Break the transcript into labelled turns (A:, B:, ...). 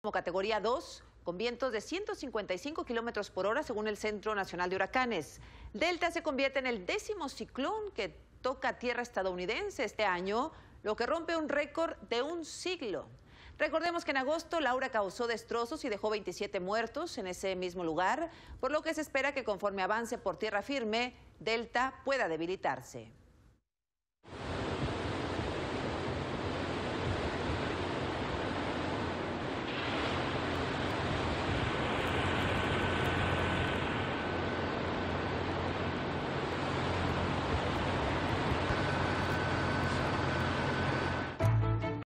A: como categoría 2 con vientos de 155 kilómetros por hora según el Centro Nacional de Huracanes. Delta se convierte en el décimo ciclón que toca tierra estadounidense este año, lo que rompe un récord de un siglo. Recordemos que en agosto Laura causó destrozos y dejó 27 muertos en ese mismo lugar, por lo que se espera que conforme avance por tierra firme, Delta pueda debilitarse.